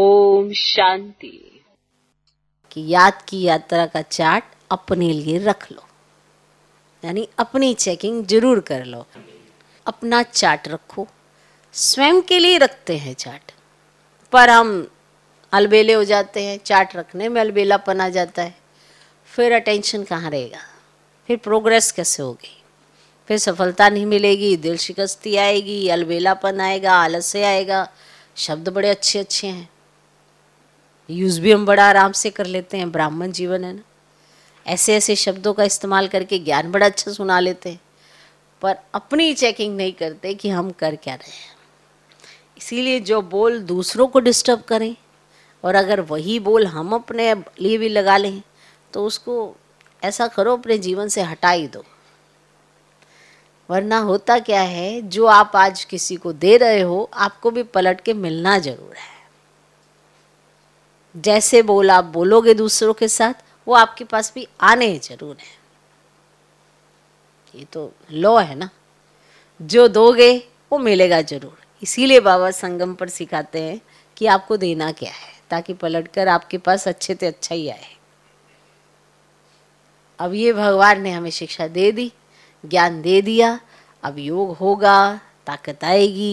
ओम शांति कि याद की यात्रा का चार्ट अपने लिए रख लो यानी अपनी चेकिंग जरूर कर लो अपना चार्ट रखो स्वयं के लिए रखते हैं चार्ट पर हम अलबेले हो जाते हैं चार्ट रखने में अलबेलापन आ जाता है फिर अटेंशन कहाँ रहेगा फिर प्रोग्रेस कैसे होगी फिर सफलता नहीं मिलेगी दिल शिकस्ती आएगी अलबेलापन आएगा आलस्य आएगा शब्द बड़े अच्छे अच्छे हैं यूज़ भी हम बड़ा आराम से कर लेते हैं ब्राह्मण जीवन है ना ऐसे ऐसे शब्दों का इस्तेमाल करके ज्ञान बड़ा अच्छा सुना लेते हैं पर अपनी चेकिंग नहीं करते कि हम कर क्या रहे हैं इसीलिए जो बोल दूसरों को डिस्टर्ब करें और अगर वही बोल हम अपने लिए भी लगा लें तो उसको ऐसा करो अपने जीवन से हटा ही दो वरना होता क्या है जो आप आज किसी को दे रहे हो आपको भी पलट के मिलना ज़रूर है जैसे बोल आप बोलोगे दूसरों के साथ वो आपके पास भी आने जरूर हैं ये तो लॉ है ना जो दोगे वो मिलेगा जरूर इसीलिए बाबा संगम पर सिखाते हैं कि आपको देना क्या है ताकि पलटकर आपके पास अच्छे से अच्छा ही आए अब ये भगवान ने हमें शिक्षा दे दी ज्ञान दे दिया अब योग होगा ताकत आएगी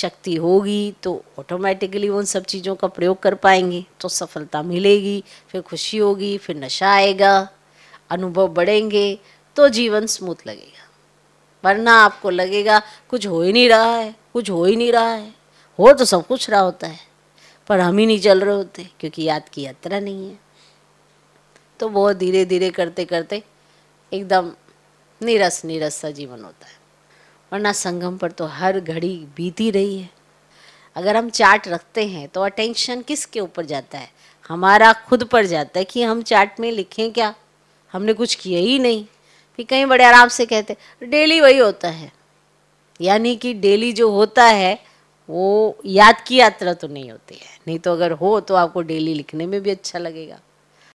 शक्ति होगी तो ऑटोमेटिकली उन सब चीज़ों का प्रयोग कर पाएंगे तो सफलता मिलेगी फिर खुशी होगी फिर नशा आएगा अनुभव बढ़ेंगे तो जीवन स्मूथ लगेगा वरना आपको लगेगा कुछ हो ही नहीं रहा है कुछ हो ही नहीं रहा है हो तो सब कुछ रहा होता है पर हम ही नहीं चल रहे होते क्योंकि याद की यात्रा नहीं है तो बहुत धीरे धीरे करते करते एकदम निरस नीरस सा जीवन होता है वरना संगम पर तो हर घड़ी बीती रही है अगर हम चार्ट रखते हैं तो अटेंशन किसके ऊपर जाता है हमारा खुद पर जाता है कि हम चार्ट में लिखें क्या हमने कुछ किया ही नहीं फिर कहीं बड़े आराम से कहते डेली वही होता है यानी कि डेली जो होता है वो याद की यात्रा तो नहीं होती है नहीं तो अगर हो तो आपको डेली लिखने में भी अच्छा लगेगा